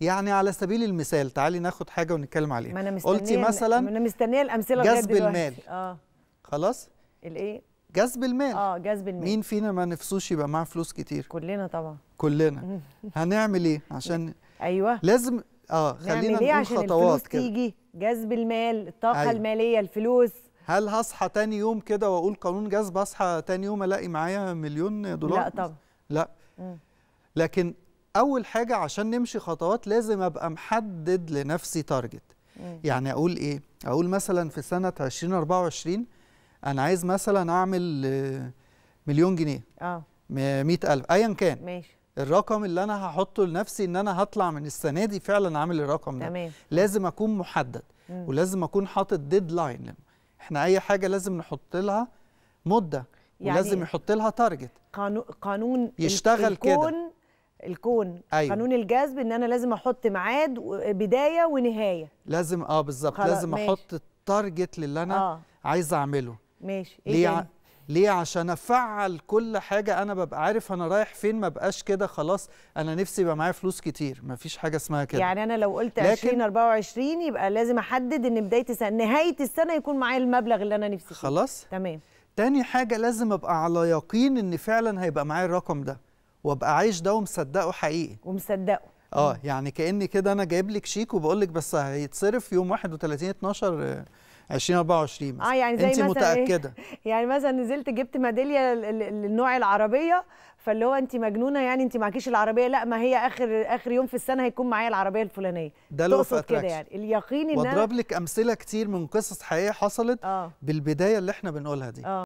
يعني على سبيل المثال تعالي ناخد حاجه ونتكلم عليها ما أنا مستنية قلتي مثلا انا مستنيه الامثله جذب المال اه خلاص الايه جذب المال اه جذب المال مين فينا ما نفسوش يبقى معاه فلوس كتير كلنا طبعا كلنا هنعمل ايه عشان ايوه لازم اه خلينا نعمل إيه عشان خطوات الفلوس كده تيجي جذب المال الطاقه أيوة. الماليه الفلوس هل هصحى تاني يوم كده واقول قانون جذب اصحى تاني يوم الاقي معايا مليون دولار لا طبعا لا لكن اول حاجه عشان نمشي خطوات لازم ابقى محدد لنفسي تارجت يعني اقول ايه اقول مثلا في سنه 2024 انا عايز مثلا اعمل آه، مليون جنيه اه 100000 ايا كان ماشي الرقم اللي انا هحطه لنفسي ان انا هطلع من السنه دي فعلا عامل الرقم ده تمام. لازم اكون محدد مم. ولازم اكون حاطط ديدلاين احنا اي حاجه لازم نحط لها مده يعني ولازم يحط لها تارجت قانون قانون يشتغل كده الكون أيوة. قانون الجذب ان انا لازم احط ميعاد بدايه ونهايه لازم اه بالظبط لازم ماشي. احط التارجت للي انا آه. عايز اعمله ماشي إيه ليه ع... ليه عشان افعل كل حاجه انا ببقى عارف انا رايح فين ما بقاش كده خلاص انا نفسي يبقى معايا فلوس كتير ما فيش حاجه اسمها كده يعني انا لو قلت لكن 20 24 يبقى لازم احدد ان بدايه السنه نهايه السنه يكون معايا المبلغ اللي انا نفسي فيه خلاص تمام تاني حاجه لازم ابقى على يقين ان فعلا هيبقى معايا الرقم ده وابقى عايش ده ومصدقه حقيقي ومصدقه اه يعني كاني كده انا جايب لك شيك وبقول لك بس هيتصرف يوم 31 12 2024 مثلا اه يعني زي انت مثلا إيه؟ متاكده إيه؟ يعني مثلا نزلت جبت ميداليه للنوع العربيه فاللي هو انت مجنونه يعني انت معكيش العربيه لا ما هي اخر اخر يوم في السنه هيكون معايا العربيه الفلانيه ده لو كده يعني اليقين ان واضرب لك امثله كتير من قصص حقيقيه حصلت آه. بالبدايه اللي احنا بنقولها دي آه.